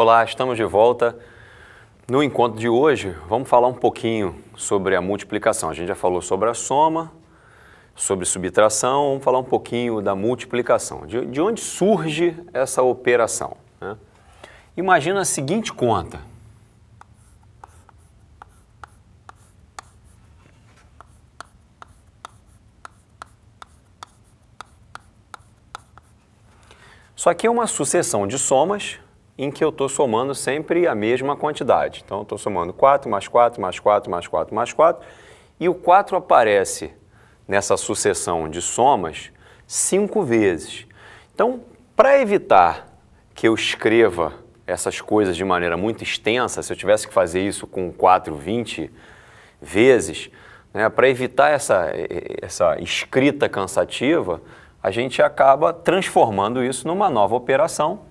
Olá, estamos de volta. No encontro de hoje, vamos falar um pouquinho sobre a multiplicação. A gente já falou sobre a soma, sobre subtração, vamos falar um pouquinho da multiplicação. De, de onde surge essa operação? Né? Imagina a seguinte conta. Isso aqui é uma sucessão de somas em que eu estou somando sempre a mesma quantidade. Então, eu estou somando 4 mais 4, mais 4, mais 4, mais 4, e o 4 aparece nessa sucessão de somas cinco vezes. Então, para evitar que eu escreva essas coisas de maneira muito extensa, se eu tivesse que fazer isso com 4, 20 vezes, né, para evitar essa, essa escrita cansativa, a gente acaba transformando isso numa nova operação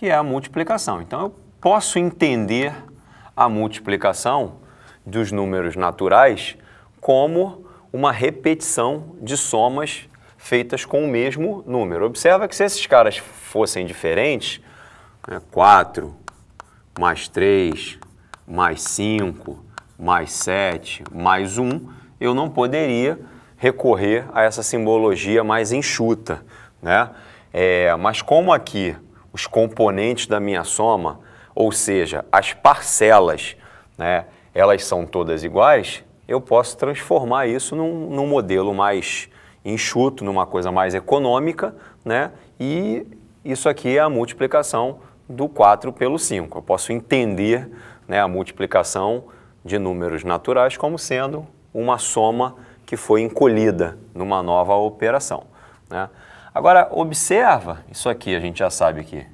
que é a multiplicação. Então, eu posso entender a multiplicação dos números naturais como uma repetição de somas feitas com o mesmo número. Observa que se esses caras fossem diferentes, 4 né, mais 3 mais 5 mais 7 mais 1, eu não poderia recorrer a essa simbologia mais enxuta. Né? É, mas como aqui os componentes da minha soma, ou seja, as parcelas, né, elas são todas iguais, eu posso transformar isso num, num modelo mais enxuto, numa coisa mais econômica, né, e isso aqui é a multiplicação do 4 pelo 5. Eu posso entender né, a multiplicação de números naturais como sendo uma soma que foi encolhida numa nova operação. Né? Agora, observa, isso aqui a gente já sabe aqui,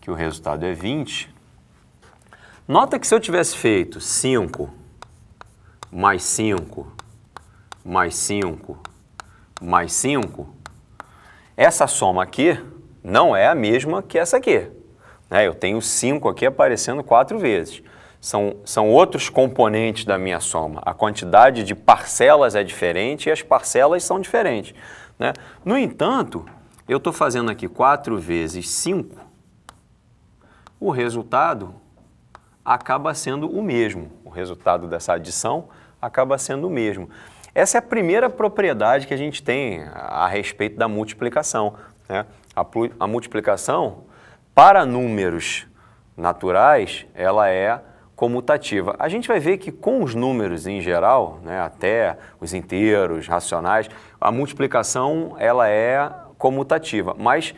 que o resultado é 20. Nota que se eu tivesse feito 5 mais 5 mais 5 mais 5, essa soma aqui não é a mesma que essa aqui. Né? Eu tenho 5 aqui aparecendo quatro vezes. São, são outros componentes da minha soma. A quantidade de parcelas é diferente e as parcelas são diferentes. Né? No entanto, eu estou fazendo aqui 4 vezes 5, o resultado acaba sendo o mesmo. O resultado dessa adição acaba sendo o mesmo. Essa é a primeira propriedade que a gente tem a respeito da multiplicação. Né? A, a multiplicação, para números naturais, ela é comutativa. A gente vai ver que com os números em geral, né, até os inteiros, racionais, a multiplicação ela é comutativa, mas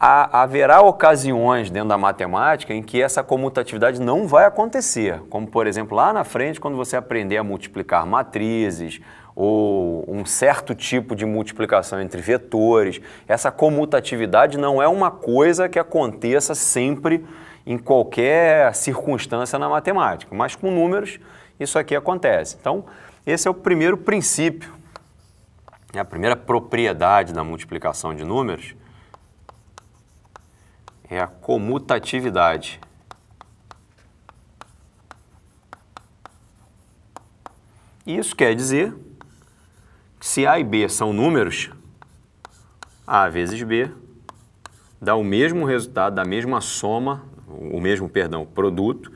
há, haverá ocasiões dentro da matemática em que essa comutatividade não vai acontecer, como por exemplo lá na frente quando você aprender a multiplicar matrizes ou um certo tipo de multiplicação entre vetores. Essa comutatividade não é uma coisa que aconteça sempre em qualquer circunstância na matemática, mas com números isso aqui acontece. Então, esse é o primeiro princípio né, a primeira propriedade da multiplicação de números é a comutatividade. Isso quer dizer que se A e B são números, A vezes B dá o mesmo resultado, da mesma soma, o mesmo, perdão, produto,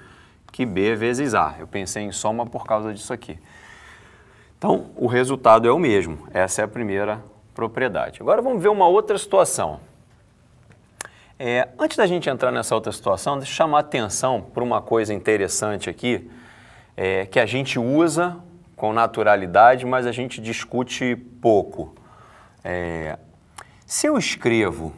que B vezes A. Eu pensei em soma por causa disso aqui. Então, o resultado é o mesmo. Essa é a primeira propriedade. Agora vamos ver uma outra situação. É, antes da gente entrar nessa outra situação, deixa eu chamar a atenção para uma coisa interessante aqui, é, que a gente usa com naturalidade, mas a gente discute pouco. É, se eu escrevo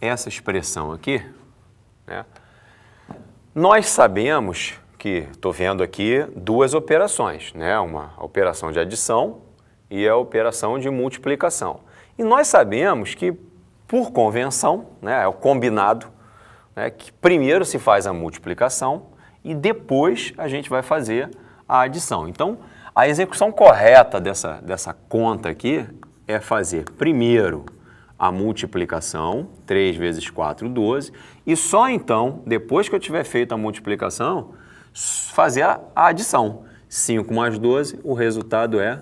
essa expressão aqui, né? Nós sabemos que, estou vendo aqui, duas operações, né? uma operação de adição e a operação de multiplicação. E nós sabemos que, por convenção, né, é o combinado, né, que primeiro se faz a multiplicação e depois a gente vai fazer a adição. Então, a execução correta dessa, dessa conta aqui é fazer primeiro a multiplicação, 3 vezes 4, 12, e só então, depois que eu tiver feito a multiplicação, fazer a adição. 5 mais 12, o resultado é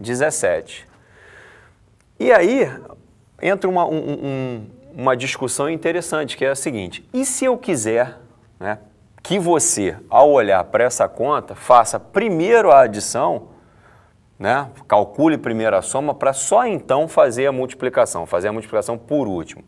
17. E aí entra uma, um, uma discussão interessante, que é a seguinte: e se eu quiser né, que você, ao olhar para essa conta, faça primeiro a adição, né, calcule primeiro a soma, para só então fazer a multiplicação, fazer a multiplicação por último?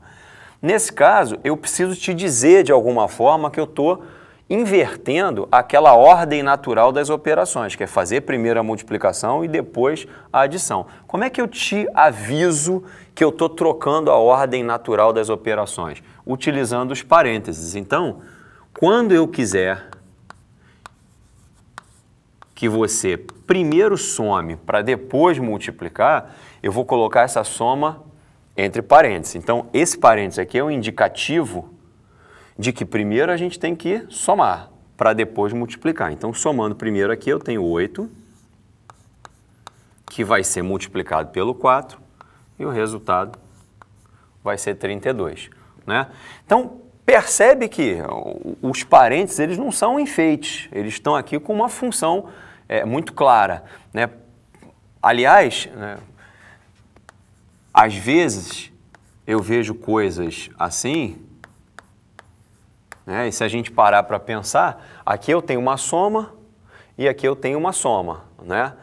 Nesse caso, eu preciso te dizer de alguma forma que eu estou invertendo aquela ordem natural das operações, que é fazer primeiro a multiplicação e depois a adição. Como é que eu te aviso que eu estou trocando a ordem natural das operações? Utilizando os parênteses. Então, quando eu quiser que você primeiro some para depois multiplicar, eu vou colocar essa soma entre parênteses. Então, esse parênteses aqui é um indicativo de que primeiro a gente tem que somar para depois multiplicar. Então, somando primeiro aqui, eu tenho 8, que vai ser multiplicado pelo 4, e o resultado vai ser 32. Né? Então, percebe que os parênteses eles não são enfeites, eles estão aqui com uma função é, muito clara. Né? Aliás, né, às vezes eu vejo coisas assim, né? e se a gente parar para pensar, aqui eu tenho uma soma e aqui eu tenho uma soma. Né?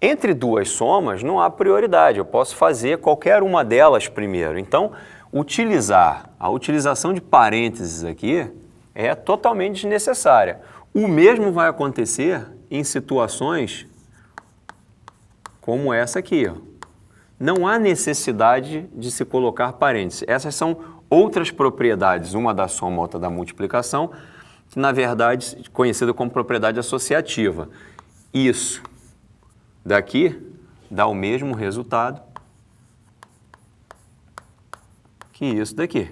Entre duas somas não há prioridade, eu posso fazer qualquer uma delas primeiro. Então, utilizar, a utilização de parênteses aqui é totalmente desnecessária. O mesmo vai acontecer em situações como essa aqui. Ó não há necessidade de se colocar parênteses. Essas são outras propriedades, uma da soma, outra da multiplicação, que na verdade é conhecida como propriedade associativa. Isso daqui dá o mesmo resultado que isso daqui.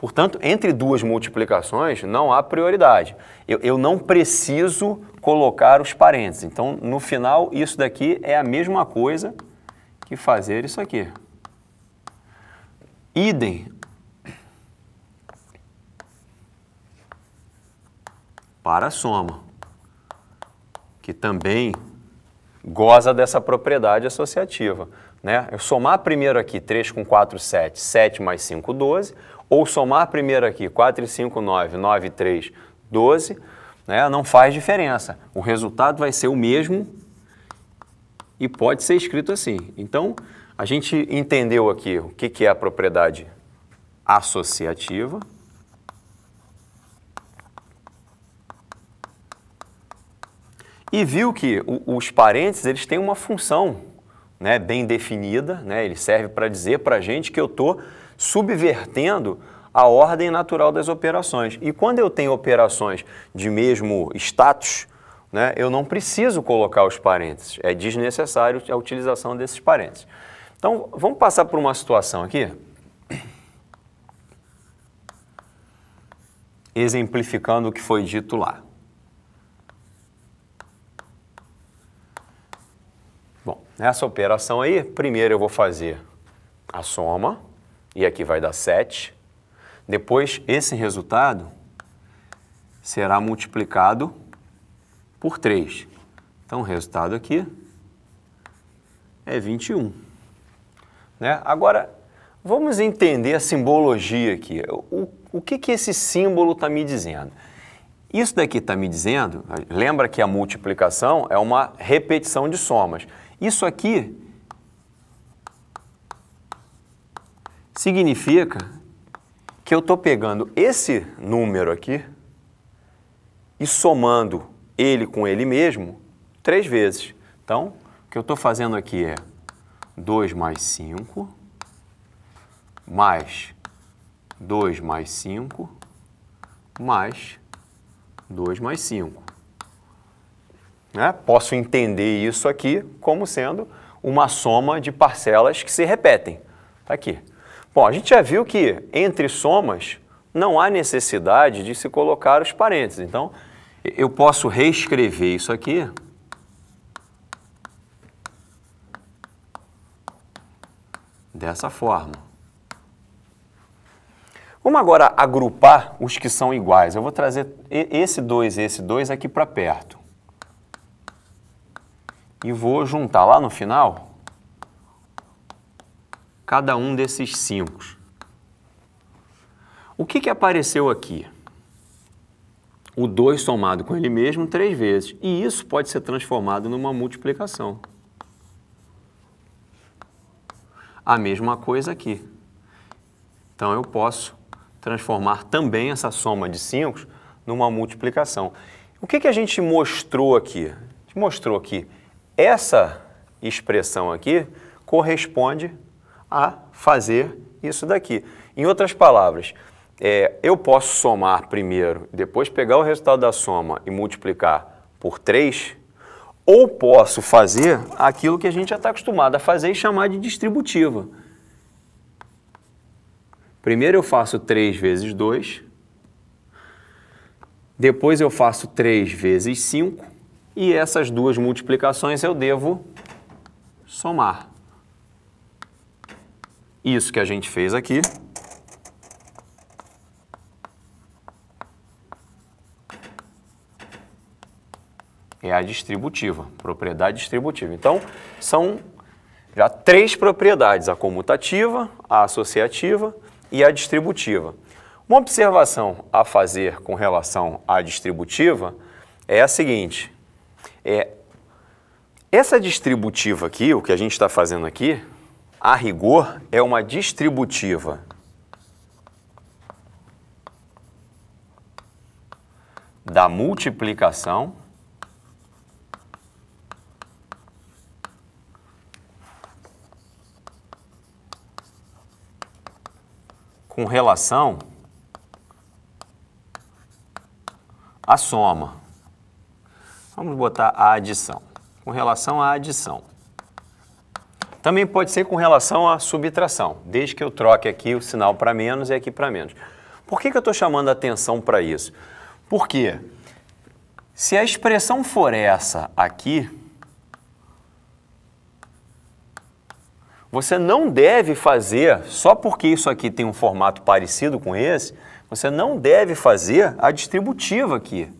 Portanto, entre duas multiplicações não há prioridade. Eu, eu não preciso colocar os parênteses. Então, no final, isso daqui é a mesma coisa que fazer isso aqui. Idem. Para a soma, que também goza dessa propriedade associativa. Né? Eu somar primeiro aqui 3 com 4, 7, 7 mais 5, 12 ou somar primeiro aqui, 4 5, 9, 9 3, 12, né, não faz diferença. O resultado vai ser o mesmo e pode ser escrito assim. Então, a gente entendeu aqui o que, que é a propriedade associativa. E viu que os parênteses eles têm uma função né, bem definida, né, ele serve para dizer para a gente que eu estou subvertendo a ordem natural das operações. E quando eu tenho operações de mesmo status, né, eu não preciso colocar os parênteses, é desnecessário a utilização desses parênteses. Então, vamos passar por uma situação aqui, exemplificando o que foi dito lá. Bom, nessa operação aí, primeiro eu vou fazer a soma, e aqui vai dar 7. Depois, esse resultado será multiplicado por 3. Então, o resultado aqui é 21. Né? Agora, vamos entender a simbologia aqui. O, o que, que esse símbolo está me dizendo? Isso daqui está me dizendo, lembra que a multiplicação é uma repetição de somas. Isso aqui significa que eu estou pegando esse número aqui e somando ele com ele mesmo três vezes. Então, o que eu estou fazendo aqui é 2 mais 5, mais 2 mais 5, mais 2 mais 5. Né? Posso entender isso aqui como sendo uma soma de parcelas que se repetem. Está aqui. Bom, a gente já viu que entre somas não há necessidade de se colocar os parênteses. Então, eu posso reescrever isso aqui. Dessa forma. Vamos agora agrupar os que são iguais. Eu vou trazer esse 2 e esse 2 aqui para perto. E vou juntar lá no final cada um desses cinco. O que, que apareceu aqui? O 2 somado com ele mesmo três vezes. E isso pode ser transformado numa multiplicação. A mesma coisa aqui. Então eu posso transformar também essa soma de 5 numa multiplicação. O que, que a gente mostrou aqui? A gente mostrou que essa expressão aqui corresponde a fazer isso daqui. Em outras palavras, é, eu posso somar primeiro, depois pegar o resultado da soma e multiplicar por 3, ou posso fazer aquilo que a gente já está acostumado a fazer e chamar de distributiva. Primeiro eu faço 3 vezes 2, depois eu faço 3 vezes 5, e essas duas multiplicações eu devo somar isso que a gente fez aqui. É a distributiva, propriedade distributiva. Então, são já três propriedades, a comutativa, a associativa e a distributiva. Uma observação a fazer com relação à distributiva é a seguinte, é essa distributiva aqui, o que a gente está fazendo aqui, a rigor, é uma distributiva. da multiplicação com relação à soma. Vamos botar a adição. Com relação à adição. Também pode ser com relação à subtração, desde que eu troque aqui o sinal para menos e aqui para menos. Por que, que eu estou chamando a atenção para isso? Porque se a expressão for essa aqui, você não deve fazer, só porque isso aqui tem um formato parecido com esse, você não deve fazer a distributiva aqui.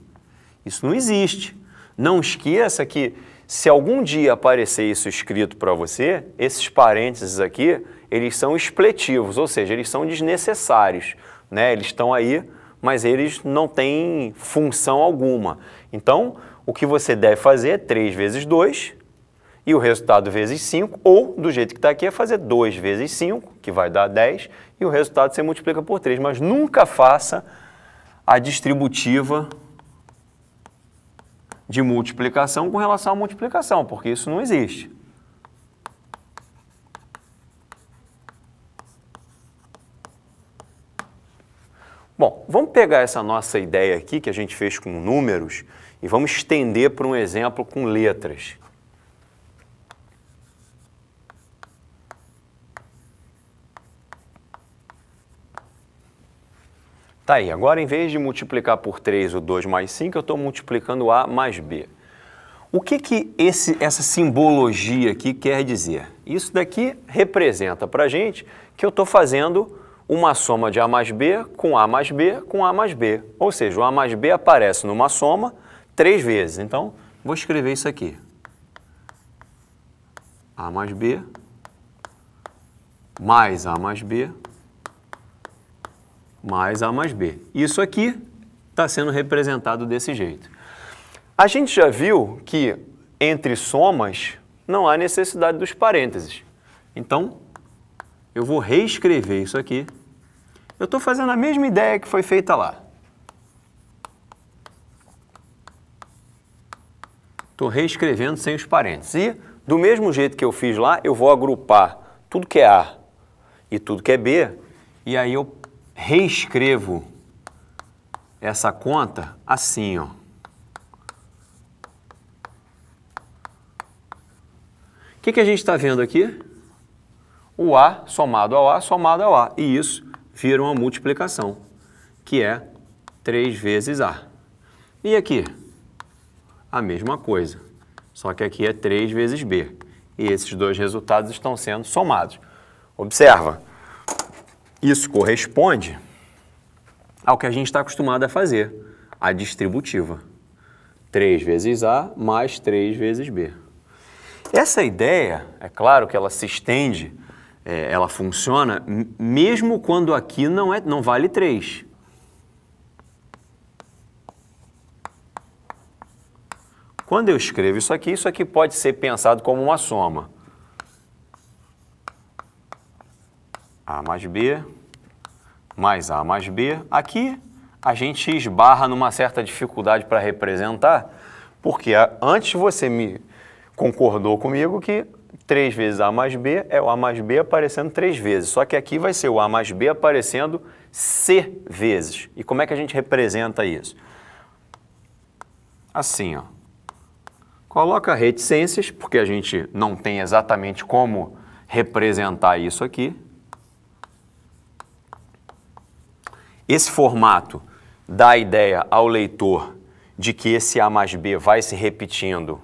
Isso não existe. Não esqueça que se algum dia aparecer isso escrito para você, esses parênteses aqui, eles são expletivos, ou seja, eles são desnecessários, né? Eles estão aí, mas eles não têm função alguma. Então, o que você deve fazer é 3 vezes 2 e o resultado vezes 5, ou, do jeito que está aqui, é fazer 2 vezes 5, que vai dar 10, e o resultado você multiplica por 3, mas nunca faça a distributiva de multiplicação com relação à multiplicação, porque isso não existe. Bom, vamos pegar essa nossa ideia aqui que a gente fez com números e vamos estender para um exemplo com letras. Tá aí, agora em vez de multiplicar por 3 o 2 mais 5, eu estou multiplicando A mais B. O que, que esse, essa simbologia aqui quer dizer? Isso daqui representa para a gente que eu estou fazendo uma soma de A mais B com A mais B com A mais B. Ou seja, o A mais B aparece numa soma três vezes. Então, vou escrever isso aqui. A mais B mais A mais B mais A mais B. Isso aqui está sendo representado desse jeito. A gente já viu que entre somas não há necessidade dos parênteses. Então, eu vou reescrever isso aqui. Eu estou fazendo a mesma ideia que foi feita lá. Estou reescrevendo sem os parênteses. E, do mesmo jeito que eu fiz lá, eu vou agrupar tudo que é A e tudo que é B, e aí eu reescrevo essa conta assim, ó. O que, que a gente está vendo aqui? O A somado ao A somado ao A. E isso vira uma multiplicação, que é 3 vezes A. E aqui? A mesma coisa, só que aqui é 3 vezes B. E esses dois resultados estão sendo somados. Observa, isso corresponde ao que a gente está acostumado a fazer, a distributiva. 3 vezes A mais 3 vezes B. Essa ideia, é claro que ela se estende, é, ela funciona, mesmo quando aqui não, é, não vale 3. Quando eu escrevo isso aqui, isso aqui pode ser pensado como uma soma. A mais B, mais A mais B. Aqui a gente esbarra numa certa dificuldade para representar, porque antes você me concordou comigo que 3 vezes A mais B é o A mais B aparecendo 3 vezes. Só que aqui vai ser o A mais B aparecendo C vezes. E como é que a gente representa isso? Assim, ó. Coloca reticências, porque a gente não tem exatamente como representar isso aqui. Esse formato dá a ideia ao leitor de que esse A mais B vai se repetindo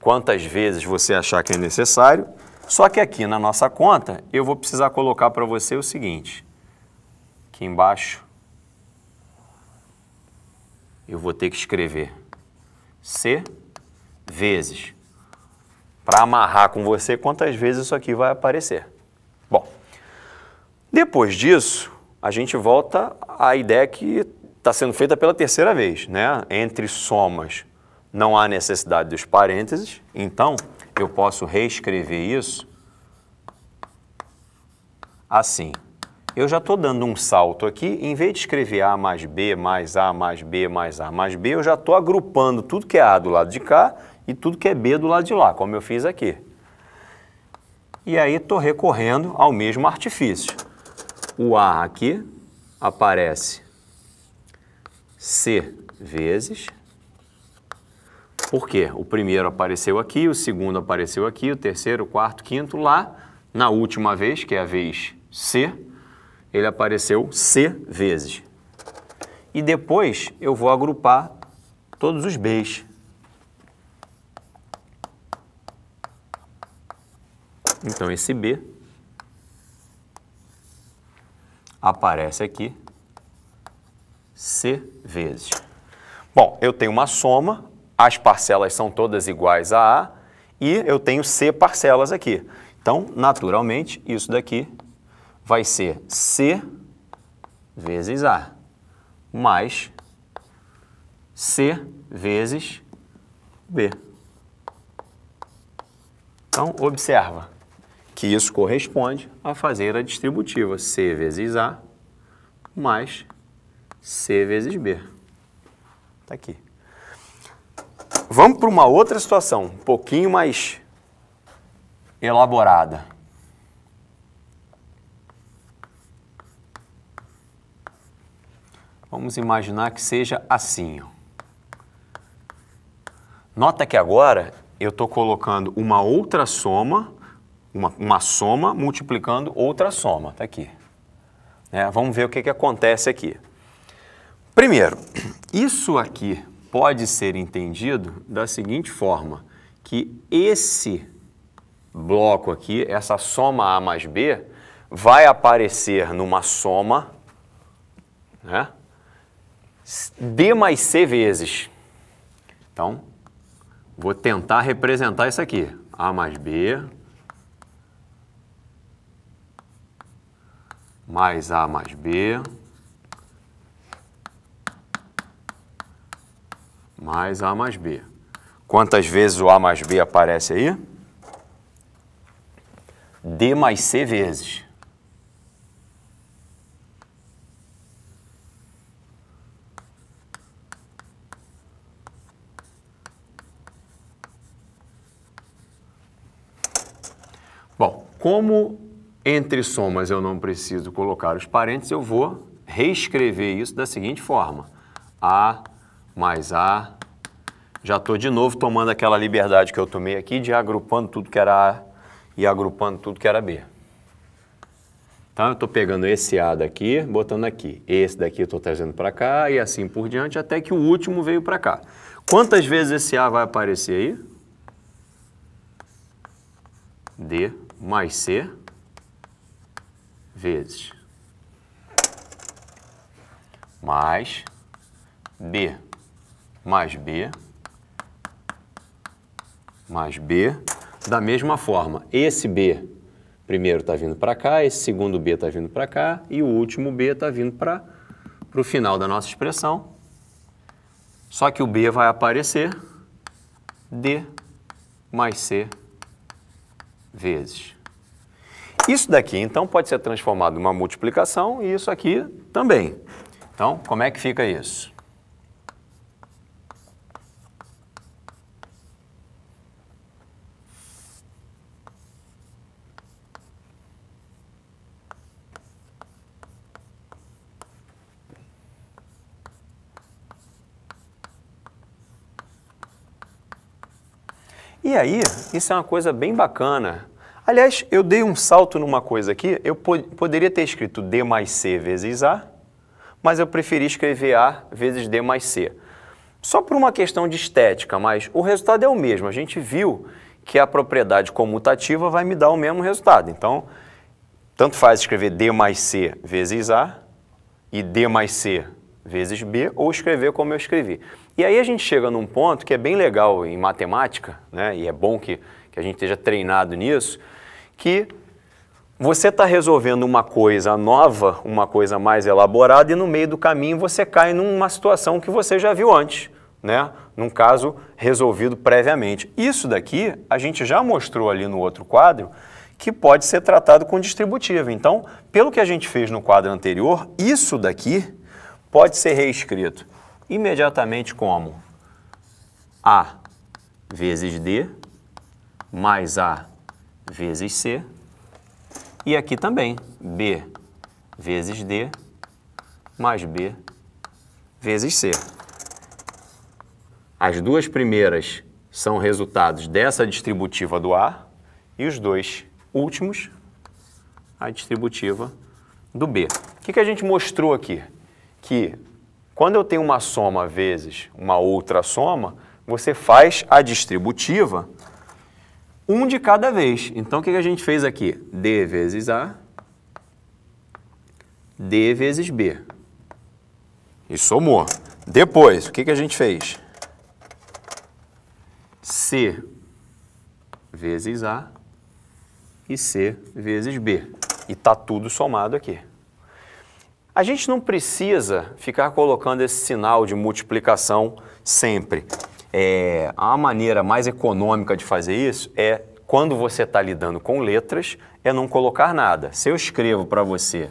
quantas vezes você achar que é necessário. Só que aqui na nossa conta, eu vou precisar colocar para você o seguinte. Aqui embaixo, eu vou ter que escrever C vezes. Para amarrar com você quantas vezes isso aqui vai aparecer. Bom, depois disso, a gente volta à ideia que está sendo feita pela terceira vez, né? Entre somas não há necessidade dos parênteses, então eu posso reescrever isso assim. Eu já estou dando um salto aqui, em vez de escrever A mais B mais A mais B mais A mais B, eu já estou agrupando tudo que é A do lado de cá e tudo que é B do lado de lá, como eu fiz aqui. E aí estou recorrendo ao mesmo artifício o A aqui aparece C vezes. Por quê? O primeiro apareceu aqui, o segundo apareceu aqui, o terceiro, o quarto, o quinto lá. Na última vez, que é a vez C, ele apareceu C vezes. E depois eu vou agrupar todos os Bs. Então, esse B aparece aqui C vezes. Bom, eu tenho uma soma, as parcelas são todas iguais a A e eu tenho C parcelas aqui. Então, naturalmente, isso daqui vai ser C vezes A mais C vezes B. Então, observa que isso corresponde a fazer a distributiva C vezes A mais C vezes B. Está aqui. Vamos para uma outra situação, um pouquinho mais elaborada. Vamos imaginar que seja assim. Nota que agora eu estou colocando uma outra soma uma, uma soma multiplicando outra soma. Está aqui. Né? Vamos ver o que, que acontece aqui. Primeiro, isso aqui pode ser entendido da seguinte forma, que esse bloco aqui, essa soma A mais B, vai aparecer numa soma né, D mais C vezes. Então, vou tentar representar isso aqui. A mais B mais A mais B, mais A mais B. Quantas vezes o A mais B aparece aí? D mais C vezes. Bom, como entre somas eu não preciso colocar os parênteses, eu vou reescrever isso da seguinte forma. A mais A. Já estou de novo tomando aquela liberdade que eu tomei aqui de agrupando tudo que era A e agrupando tudo que era B. Tá? Eu estou pegando esse A daqui, botando aqui. Esse daqui eu estou trazendo para cá e assim por diante, até que o último veio para cá. Quantas vezes esse A vai aparecer aí? D mais C vezes mais B mais B mais B da mesma forma. Esse B primeiro está vindo para cá, esse segundo B está vindo para cá e o último B está vindo para o final da nossa expressão. Só que o B vai aparecer D mais C vezes isso daqui, então, pode ser transformado em uma multiplicação e isso aqui também. Então, como é que fica isso? E aí, isso é uma coisa bem bacana Aliás, eu dei um salto numa coisa aqui. Eu poderia ter escrito D mais C vezes A, mas eu preferi escrever A vezes D mais C. Só por uma questão de estética, mas o resultado é o mesmo. A gente viu que a propriedade comutativa vai me dar o mesmo resultado. Então, tanto faz escrever D mais C vezes A e D mais C vezes B, ou escrever como eu escrevi. E aí a gente chega num ponto que é bem legal em matemática, né? e é bom que que a gente esteja treinado nisso, que você está resolvendo uma coisa nova, uma coisa mais elaborada, e no meio do caminho você cai numa situação que você já viu antes, né? num caso resolvido previamente. Isso daqui a gente já mostrou ali no outro quadro que pode ser tratado com distributivo. Então, pelo que a gente fez no quadro anterior, isso daqui pode ser reescrito imediatamente como A vezes D mais A vezes C. E aqui também, B vezes D mais B vezes C. As duas primeiras são resultados dessa distributiva do A e os dois últimos, a distributiva do B. O que, que a gente mostrou aqui? Que quando eu tenho uma soma vezes uma outra soma, você faz a distributiva um de cada vez. Então, o que a gente fez aqui? D vezes A, D vezes B. E somou. Depois, o que a gente fez? C vezes A e C vezes B. E está tudo somado aqui. A gente não precisa ficar colocando esse sinal de multiplicação sempre. É, a maneira mais econômica de fazer isso é, quando você está lidando com letras, é não colocar nada. Se eu escrevo para você,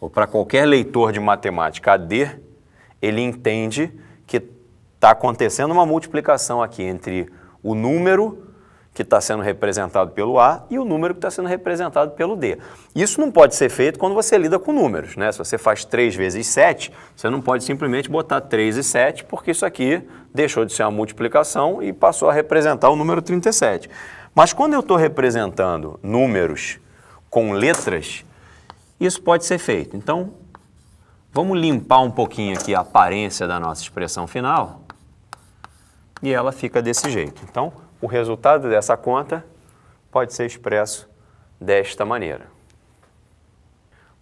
ou para qualquer leitor de matemática, AD, ele entende que está acontecendo uma multiplicação aqui entre o número que está sendo representado pelo A e o número que está sendo representado pelo D. Isso não pode ser feito quando você lida com números. Né? Se você faz 3 vezes 7, você não pode simplesmente botar 3 e 7, porque isso aqui deixou de ser uma multiplicação e passou a representar o número 37. Mas quando eu estou representando números com letras, isso pode ser feito. Então, vamos limpar um pouquinho aqui a aparência da nossa expressão final e ela fica desse jeito. Então, o resultado dessa conta pode ser expresso desta maneira.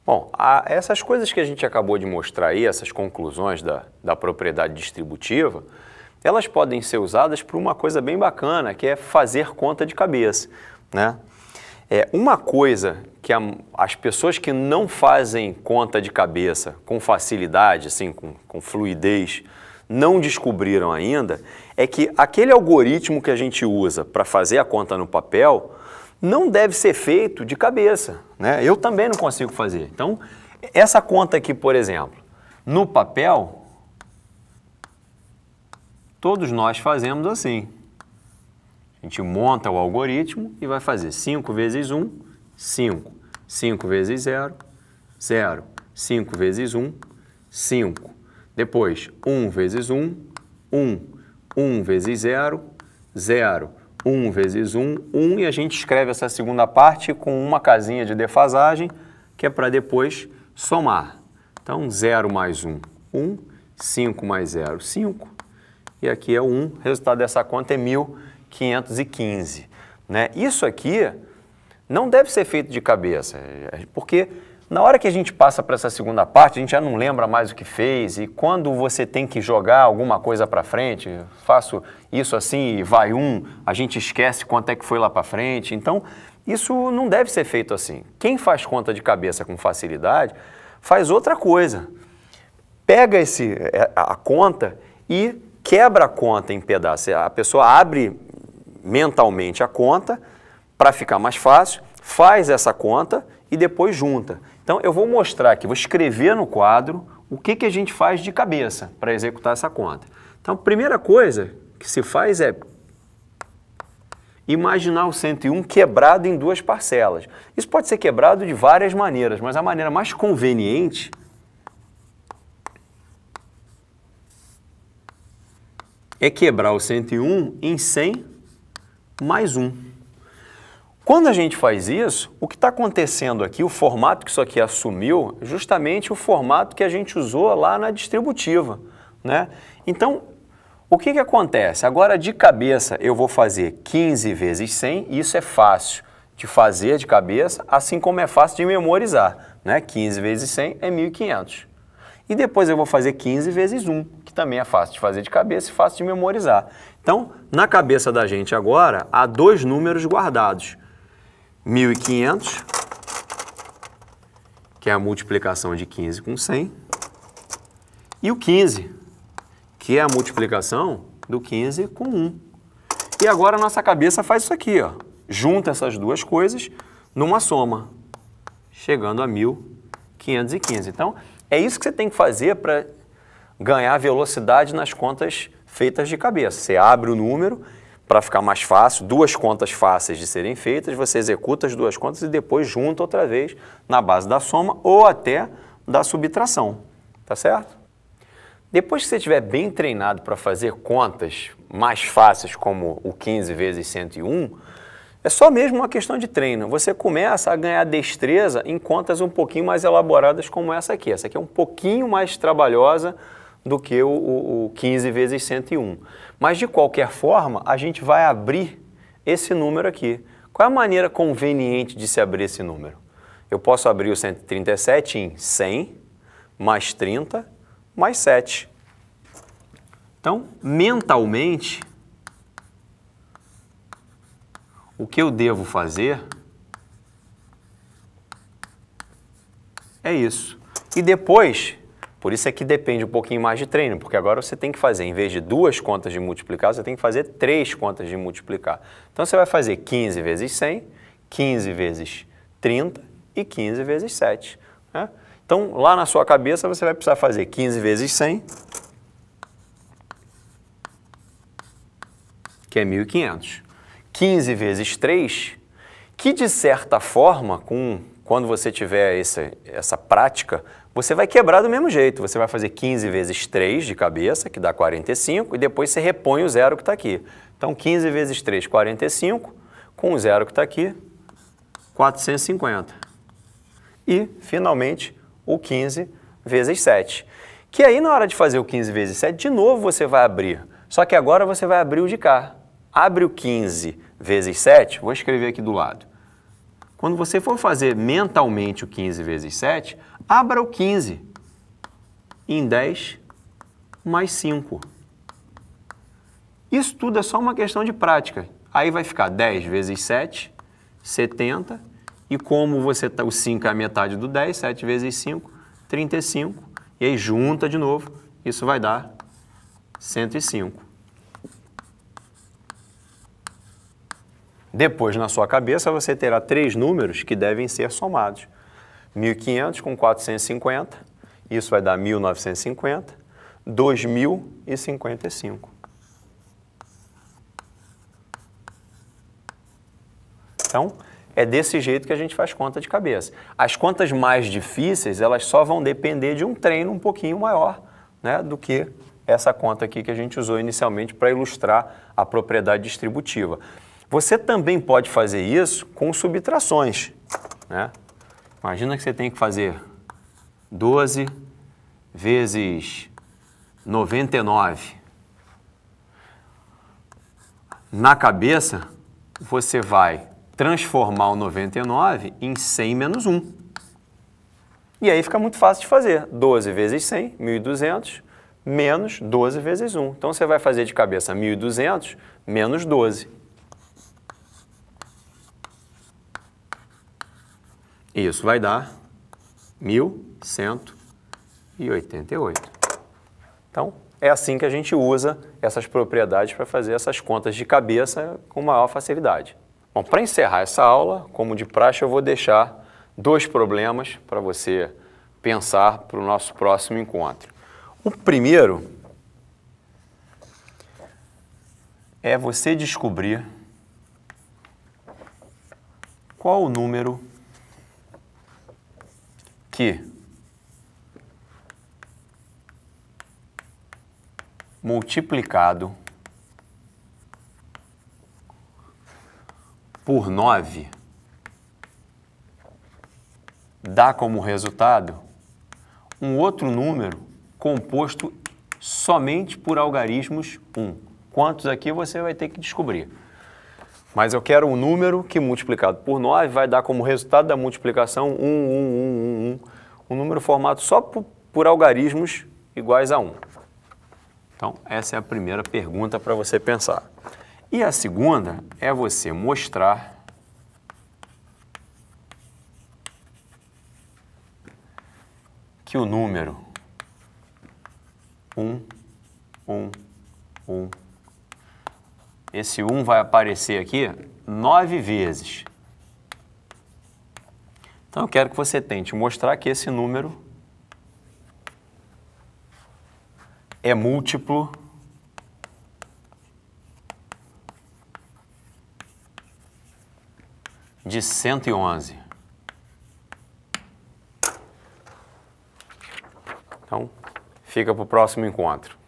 Bom, a, essas coisas que a gente acabou de mostrar aí, essas conclusões da, da propriedade distributiva, elas podem ser usadas para uma coisa bem bacana, que é fazer conta de cabeça. Né? É, uma coisa que a, as pessoas que não fazem conta de cabeça com facilidade, assim, com, com fluidez, não descobriram ainda, é que aquele algoritmo que a gente usa para fazer a conta no papel não deve ser feito de cabeça. Né? Eu também não consigo fazer. Então, essa conta aqui, por exemplo, no papel, todos nós fazemos assim. A gente monta o algoritmo e vai fazer 5 vezes 1, 5. 5 vezes 0, 0. 5 vezes 1, 5. Depois, 1 vezes 1, 1. 1 vezes 0, 0. 1 vezes 1, 1. E a gente escreve essa segunda parte com uma casinha de defasagem, que é para depois somar. Então, 0 mais 1, 1. 5 mais 0, 5. E aqui é 1. O resultado dessa conta é 1.515. Né? Isso aqui não deve ser feito de cabeça, é, é, porque na hora que a gente passa para essa segunda parte, a gente já não lembra mais o que fez e quando você tem que jogar alguma coisa para frente, faço isso assim e vai um, a gente esquece quanto é que foi lá para frente. Então, isso não deve ser feito assim. Quem faz conta de cabeça com facilidade faz outra coisa. Pega esse, é, a conta e quebra a conta em pedaços. A pessoa abre mentalmente a conta para ficar mais fácil, faz essa conta e depois junta. Então eu vou mostrar aqui, vou escrever no quadro o que, que a gente faz de cabeça para executar essa conta. Então, a primeira coisa que se faz é imaginar o 101 quebrado em duas parcelas. Isso pode ser quebrado de várias maneiras, mas a maneira mais conveniente é quebrar o 101 em 100 mais 1. Quando a gente faz isso, o que está acontecendo aqui, o formato que isso aqui assumiu, é justamente o formato que a gente usou lá na distributiva. Né? Então, o que, que acontece? Agora, de cabeça, eu vou fazer 15 vezes 100, isso é fácil de fazer de cabeça, assim como é fácil de memorizar. Né? 15 vezes 100 é 1.500. E depois eu vou fazer 15 vezes 1, que também é fácil de fazer de cabeça e fácil de memorizar. Então, na cabeça da gente agora, há dois números guardados. 1.500, que é a multiplicação de 15 com 100, e o 15, que é a multiplicação do 15 com 1. E agora a nossa cabeça faz isso aqui, ó. junta essas duas coisas numa soma, chegando a 1.515. Então, é isso que você tem que fazer para ganhar velocidade nas contas feitas de cabeça. Você abre o número para ficar mais fácil, duas contas fáceis de serem feitas, você executa as duas contas e depois junta outra vez na base da soma ou até da subtração, tá certo? Depois que você estiver bem treinado para fazer contas mais fáceis, como o 15 vezes 101, é só mesmo uma questão de treino. Você começa a ganhar destreza em contas um pouquinho mais elaboradas como essa aqui. Essa aqui é um pouquinho mais trabalhosa, do que o, o, o 15 vezes 101. Mas, de qualquer forma, a gente vai abrir esse número aqui. Qual é a maneira conveniente de se abrir esse número? Eu posso abrir o 137 em 100, mais 30, mais 7. Então, mentalmente, o que eu devo fazer é isso. E depois por isso é que depende um pouquinho mais de treino, porque agora você tem que fazer, em vez de duas contas de multiplicar, você tem que fazer três contas de multiplicar. Então você vai fazer 15 vezes 100, 15 vezes 30 e 15 vezes 7. Né? Então lá na sua cabeça você vai precisar fazer 15 vezes 100, que é 1500. 15 vezes 3, que de certa forma, com quando você tiver essa essa prática, você vai quebrar do mesmo jeito. Você vai fazer 15 vezes 3 de cabeça, que dá 45, e depois você repõe o zero que está aqui. Então, 15 vezes 3, 45, com o zero que está aqui, 450. E, finalmente, o 15 vezes 7. Que aí, na hora de fazer o 15 vezes 7, de novo você vai abrir. Só que agora você vai abrir o de cá. Abre o 15 vezes 7, vou escrever aqui do lado. Quando você for fazer mentalmente o 15 vezes 7, abra o 15 em 10 mais 5. Isso tudo é só uma questão de prática. Aí vai ficar 10 vezes 7, 70. E como você tá, o 5 é a metade do 10, 7 vezes 5, 35. E aí junta de novo, isso vai dar 105. Depois, na sua cabeça, você terá três números que devem ser somados. 1.500 com 450, isso vai dar 1.950, 2.055. Então, é desse jeito que a gente faz conta de cabeça. As contas mais difíceis, elas só vão depender de um treino um pouquinho maior né, do que essa conta aqui que a gente usou inicialmente para ilustrar a propriedade distributiva. Você também pode fazer isso com subtrações. Né? Imagina que você tem que fazer 12 vezes 99. Na cabeça, você vai transformar o 99 em 100 menos 1. E aí fica muito fácil de fazer. 12 vezes 100, 1.200, menos 12 vezes 1. Então, você vai fazer de cabeça 1.200 menos 12. Isso vai dar 1188. Então, é assim que a gente usa essas propriedades para fazer essas contas de cabeça com maior facilidade. Bom, para encerrar essa aula, como de praxe, eu vou deixar dois problemas para você pensar para o nosso próximo encontro. O primeiro é você descobrir qual o número que multiplicado por 9 dá como resultado um outro número composto somente por algarismos 1. Quantos aqui você vai ter que descobrir. Mas eu quero um número que multiplicado por 9 vai dar como resultado da multiplicação 1, 1, 1, 1, 1, um número formado só por, por algarismos iguais a 1. Então, essa é a primeira pergunta para você pensar. E a segunda é você mostrar que o número 1, 1, 1, esse 1 vai aparecer aqui nove vezes. Então eu quero que você tente mostrar que esse número é múltiplo de 111. Então, fica para o próximo encontro.